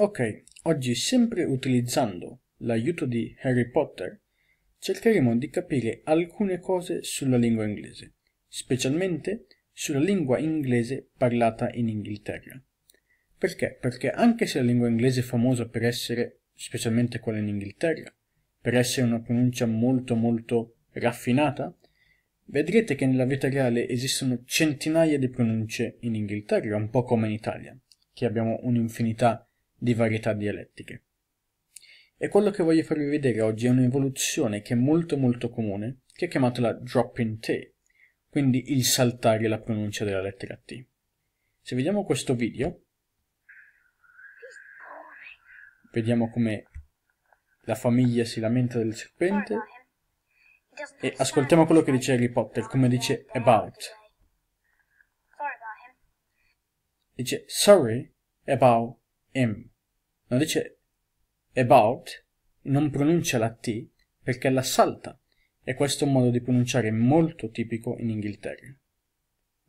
Ok, oggi sempre utilizzando l'aiuto di Harry Potter cercheremo di capire alcune cose sulla lingua inglese, specialmente sulla lingua inglese parlata in Inghilterra. Perché? Perché anche se la lingua inglese è famosa per essere, specialmente quella in Inghilterra, per essere una pronuncia molto molto raffinata, vedrete che nella vita reale esistono centinaia di pronunce in Inghilterra, un po' come in Italia, che abbiamo un'infinità di di varietà dialettiche. E quello che voglio farvi vedere oggi è un'evoluzione che è molto molto comune, che è chiamata la drop in T, quindi il saltare la pronuncia della lettera T. Se vediamo questo video, vediamo come la famiglia si lamenta del serpente e ascoltiamo quello che dice Harry Potter, come dice about. Dice sorry about M. Non dice about, non pronuncia la T perché la salta e questo è un modo di pronunciare molto tipico in Inghilterra.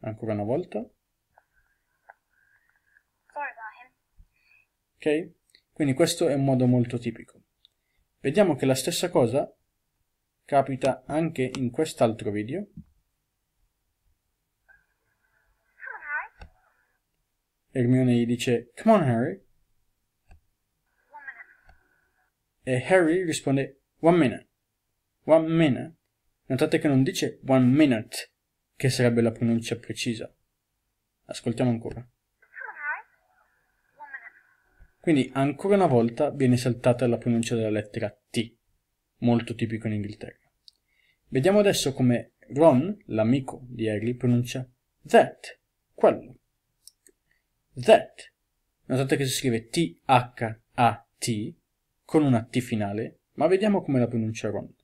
Ancora una volta. Ok? Quindi questo è un modo molto tipico. Vediamo che la stessa cosa capita anche in quest'altro video. Hermione gli dice Come on Harry E Harry risponde One minute. One minute. Notate che non dice one minute, che sarebbe la pronuncia precisa. Ascoltiamo ancora. Quindi ancora una volta viene saltata la pronuncia della lettera T, molto tipico in Inghilterra. Vediamo adesso come Ron, l'amico di Harry, pronuncia that, quello. That. Notate che si scrive T-H-A-T, con una T finale, ma vediamo come la pronuncia Ron. Uh,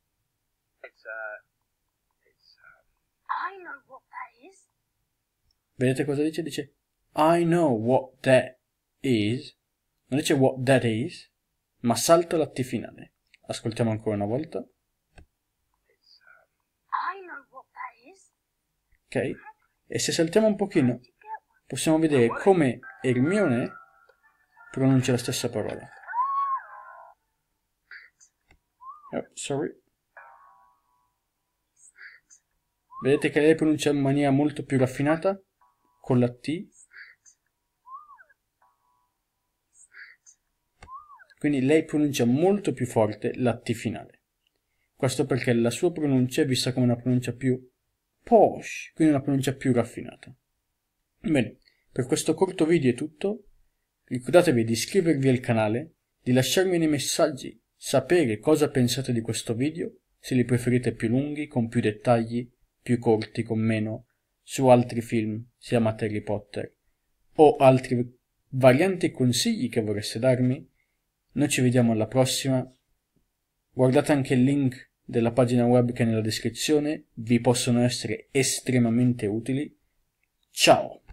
uh, Vedete cosa dice? Dice I know what that is. Non dice what that is, ma salta la T finale. Ascoltiamo ancora una volta. Uh, ok? E se saltiamo un pochino, possiamo vedere come Hermione pronuncia la stessa parola. Oh, sorry. Vedete che lei pronuncia in maniera molto più raffinata? Con la T. Quindi lei pronuncia molto più forte la T finale. Questo perché la sua pronuncia è vista come una pronuncia più posh, quindi una pronuncia più raffinata. Bene, per questo corto video è tutto. Ricordatevi di iscrivervi al canale, di lasciarmi nei messaggi sapere cosa pensate di questo video, se li preferite più lunghi, con più dettagli, più corti, con meno, su altri film, se amate Harry Potter, o altri varianti e consigli che vorreste darmi. Noi ci vediamo alla prossima. Guardate anche il link della pagina web che è nella descrizione, vi possono essere estremamente utili. Ciao!